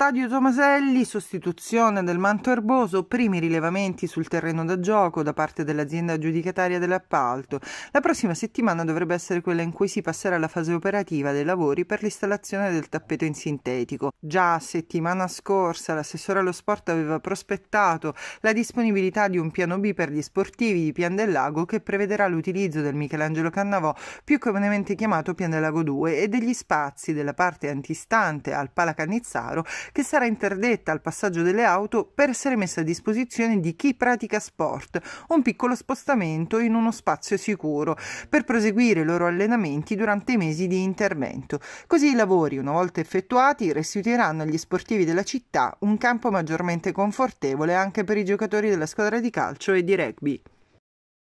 Stadio Tomaselli, sostituzione del manto erboso, primi rilevamenti sul terreno da gioco da parte dell'azienda giudicataria dell'appalto. La prossima settimana dovrebbe essere quella in cui si passerà alla fase operativa dei lavori per l'installazione del tappeto in sintetico. Già settimana scorsa l'assessore allo sport aveva prospettato la disponibilità di un piano B per gli sportivi di Pian del Lago che prevederà l'utilizzo del Michelangelo Cannavò, più comunemente chiamato Pian del Lago 2, e degli spazi della parte antistante al Palacannizzaro che sarà interdetta al passaggio delle auto per essere messa a disposizione di chi pratica sport, un piccolo spostamento in uno spazio sicuro per proseguire i loro allenamenti durante i mesi di intervento. Così i lavori, una volta effettuati, restituiranno agli sportivi della città un campo maggiormente confortevole anche per i giocatori della squadra di calcio e di rugby.